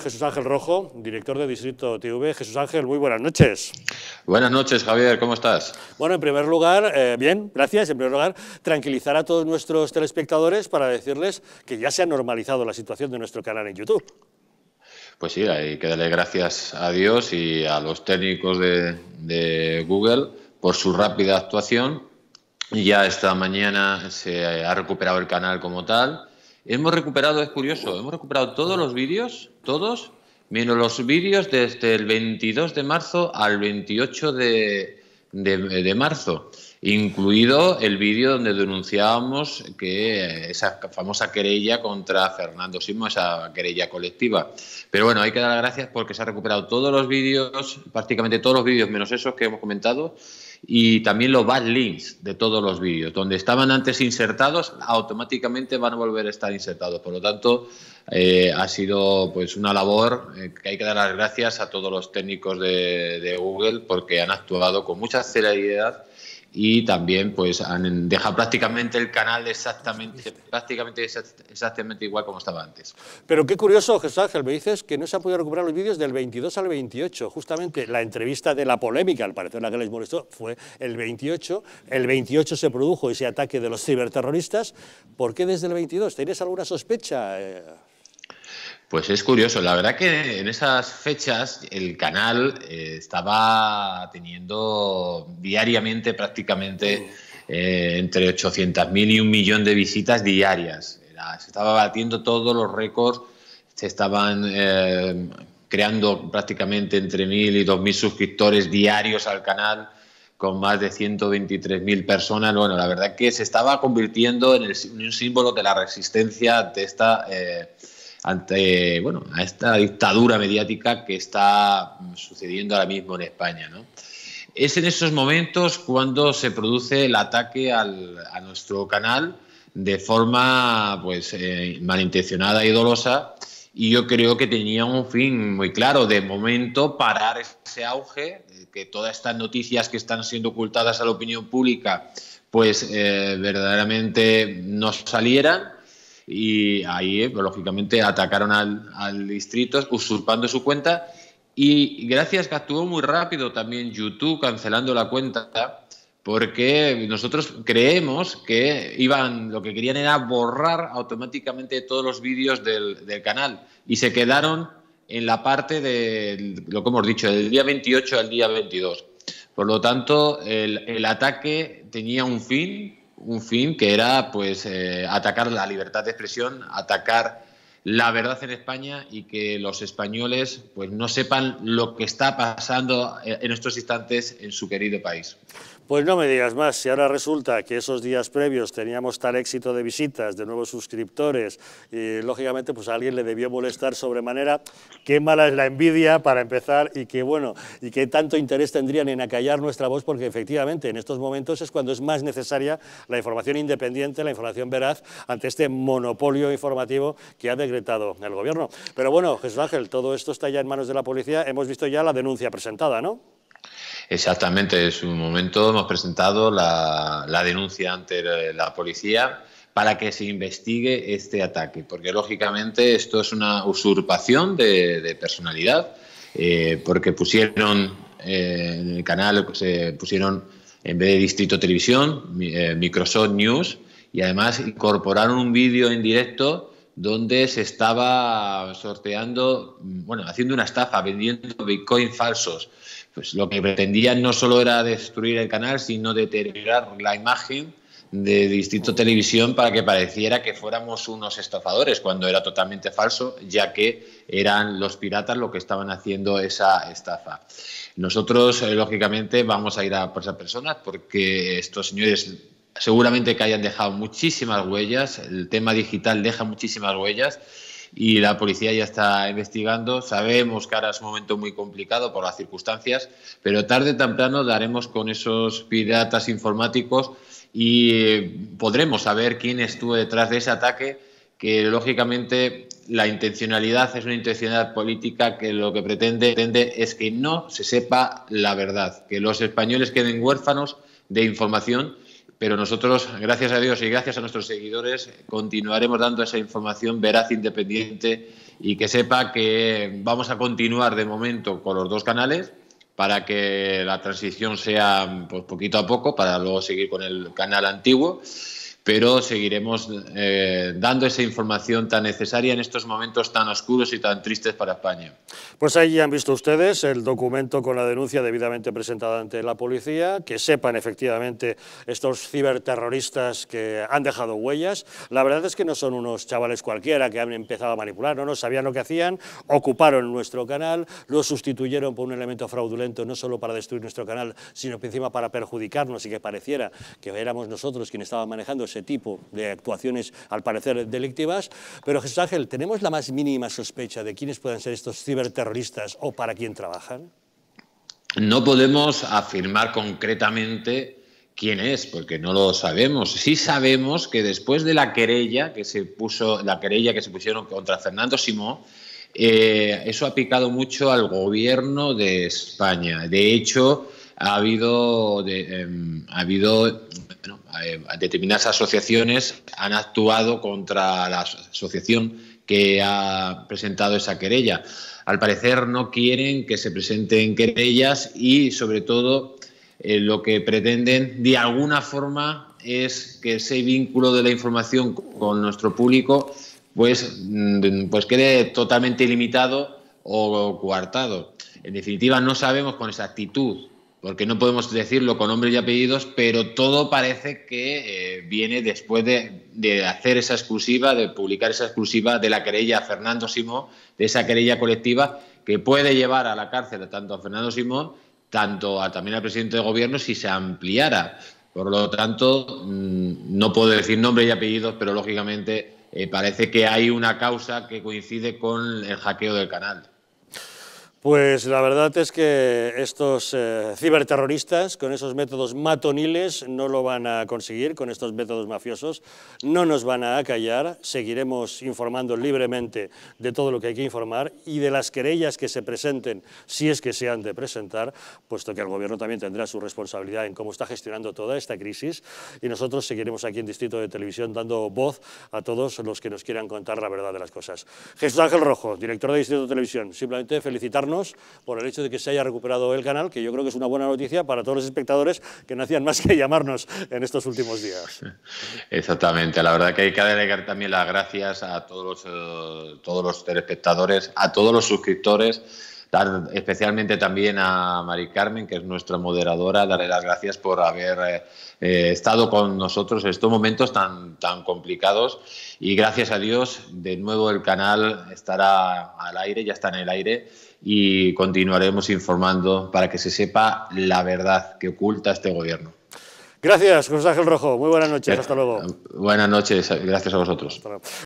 Jesús Ángel Rojo, director de Distrito TV. Jesús Ángel, muy buenas noches. Buenas noches, Javier, ¿cómo estás? Bueno, en primer lugar, eh, bien, gracias. En primer lugar, tranquilizar a todos nuestros telespectadores para decirles que ya se ha normalizado la situación de nuestro canal en YouTube. Pues sí, hay que darle gracias a Dios y a los técnicos de, de Google por su rápida actuación. Ya esta mañana se ha recuperado el canal como tal. Hemos recuperado, es curioso, hemos recuperado todos los vídeos todos, menos los vídeos desde el 22 de marzo al 28 de, marzo, incluido el vídeo donde denunciábamos que esa famosa querella contra Fernando Simo, esa querella colectiva. Pero bueno, hay que dar las gracias porque se han recuperado todos los vídeos, prácticamente todos los vídeos, menos esos que hemos comentado y también los bad links de todos los vídeos. Donde estaban antes insertados, automáticamente van a volver a estar insertados. Por lo tanto, eh, ha sido pues una labor eh, que hay que dar las gracias a todos los técnicos de, Google porque han actuado con mucha celeridad y también pues han dejado prácticamente el canal exactamente prácticamente exactamente igual como estaba antes. Pero qué curioso, Jesús Ángel, me dices que no se han podido recuperar los vídeos del 22 al 28, justamente la entrevista de la polémica, al parecer la que les molestó, fue el 28, el 28 se produjo ese ataque de los ciberterroristas, ¿por qué desde el 22? tienes alguna sospecha? Eh, pues es curioso, la verdad que en esas fechas el canal eh, estaba teniendo diariamente prácticamente eh, entre 800.000 y un millón de visitas diarias. se estaba batiendo todos los récords, se estaban eh, creando prácticamente entre 1.000 y 2.000 suscriptores diarios al canal con más de 123.000 personas. Bueno, la verdad que se estaba convirtiendo en, un símbolo de la resistencia de esta ante bueno, a esta dictadura mediática que está mm, sucediendo ahora mismo en España. ¿no? Es en esos momentos cuando se produce el ataque al, a nuestro canal de forma pues, eh, malintencionada y dolosa y yo creo que tenía un fin muy claro, de momento parar ese auge, eh, que todas estas noticias que están siendo ocultadas a la opinión pública pues eh, verdaderamente no salieran y ahí, eh, lógicamente, atacaron al, distrito usurpando su cuenta y gracias que actuó muy rápido también YouTube cancelando la cuenta porque nosotros creemos que iban, lo que querían era borrar automáticamente todos los vídeos del, canal y se quedaron en la parte de lo que hemos dicho, del día 28 al día 22. Por lo tanto, el, el ataque tenía un fin, un fin que era pues eh, atacar la libertad de expresión, atacar la verdad en España y que los españoles pues, no sepan lo que está pasando en estos instantes en su querido país. Pues no me digas más, si ahora resulta que esos días previos teníamos tal éxito de visitas, de nuevos suscriptores, y lógicamente pues a alguien le debió molestar sobremanera, qué mala es la envidia para empezar y qué bueno, y qué tanto interés tendrían en acallar nuestra voz porque efectivamente en estos momentos es cuando es más necesaria la información independiente, la información veraz ante este monopolio informativo que ha de el gobierno. Pero bueno, Jesús Ángel, todo esto está ya en manos de la policía. Hemos visto ya la denuncia presentada, ¿no? Exactamente, en su momento hemos presentado la, denuncia ante la policía para que se investigue este ataque, porque lógicamente esto es una usurpación de, personalidad, eh, porque pusieron eh, en el canal, se pusieron en vez de Distrito Televisión, eh, Microsoft News, y además incorporaron un vídeo en directo donde se estaba sorteando, mm, bueno, haciendo una estafa, vendiendo Bitcoin falsos. Pues lo que pretendían no solo era destruir el canal, sino deteriorar la imagen de Distrito Televisión para que pareciera que fuéramos unos estafadores, cuando era totalmente falso, ya que eran los piratas los que estaban haciendo esa estafa. Nosotros, eh, lógicamente, vamos a ir a por esas personas porque estos señores seguramente que hayan dejado muchísimas huellas, el tema digital deja muchísimas huellas y la policía ya está investigando. Sabemos que ahora es un momento muy complicado por las circunstancias, pero tarde o temprano daremos con esos piratas informáticos y eh, podremos saber quién estuvo detrás de ese ataque, que lógicamente la intencionalidad es una intencionalidad política que lo que pretende, pretende es que no se sepa la verdad, que los españoles queden huérfanos de información pero nosotros, gracias a Dios y gracias a nuestros seguidores, continuaremos dando esa información veraz, independiente y que sepa que vamos a continuar de momento con los dos canales para que la transición sea pues, poquito a poco, para luego seguir con el canal antiguo pero seguiremos eh, dando esa información tan necesaria en estos momentos tan oscuros y tan tristes para España. Pues ahí han visto ustedes el documento con la denuncia debidamente presentada ante la policía, que sepan efectivamente estos ciberterroristas que han dejado huellas. La verdad es que no son unos chavales cualquiera que han empezado a manipular, no, no sabían lo que hacían, ocuparon nuestro canal, lo sustituyeron por un elemento fraudulento no solo para destruir nuestro canal, sino encima para perjudicarnos y que pareciera que éramos nosotros quienes estaban manejando ese tipo de actuaciones, al parecer, delictivas. Pero, Jesús Ángel, ¿tenemos la más mínima sospecha de quiénes puedan ser estos ciberterroristas o para quién trabajan? No podemos afirmar concretamente quién es, porque no lo sabemos. Sí sabemos que después de la querella que se puso, la querella que se pusieron contra Fernando Simó, eh, eso ha picado mucho al gobierno de España. De hecho, ha habido, em, ha habido eh, determinadas asociaciones han actuado contra la asociación que ha presentado esa querella. Al parecer no quieren que se presenten querellas y sobre todo eh, lo que pretenden de alguna forma es que ese vínculo de la información con nuestro público pues, mm, pues quede totalmente limitado o coartado. En definitiva, no sabemos con exactitud porque no podemos decirlo con nombres y apellidos, pero todo parece que eh, viene después de, hacer esa exclusiva, de publicar esa exclusiva de la querella Fernando Simón, de esa querella colectiva que puede llevar a la cárcel tanto a Fernando Simón, tanto a, también al presidente de gobierno si se ampliara. Por lo tanto, mm, no puedo decir nombres y apellidos, pero lógicamente eh, parece que hay una causa que coincide con el hackeo del canal. Pues la verdad es que estos eh, ciberterroristas con esos métodos matoniles no lo van a conseguir, con estos métodos mafiosos, no nos van a callar, seguiremos informando libremente de todo lo que hay que informar y de las querellas que se presenten, si es que se han de presentar, puesto que el gobierno también tendrá su responsabilidad en cómo está gestionando toda esta crisis y nosotros seguiremos aquí en Distrito de Televisión dando voz a todos los que nos quieran contar la verdad de las cosas. Jesús Ángel Rojo, director de Distrito de Televisión, simplemente felicitarnos por el hecho de que se haya recuperado el canal, que yo creo que es una buena noticia para todos los espectadores que no hacían más que llamarnos en estos últimos días. Exactamente, la verdad que hay que agregar también las gracias a todos eh, todos los telespectadores, a todos los suscriptores Dar especialmente también a Mari Carmen, que es nuestra moderadora, darle las gracias por haber eh, eh, estado con nosotros en estos momentos tan, tan complicados. Y gracias a Dios, de nuevo el canal estará al aire, ya está en el aire y continuaremos informando para que se sepa la verdad que oculta este gobierno. Gracias, José Rojo. Muy buenas noches. Hasta luego. Buenas noches. Gracias a vosotros.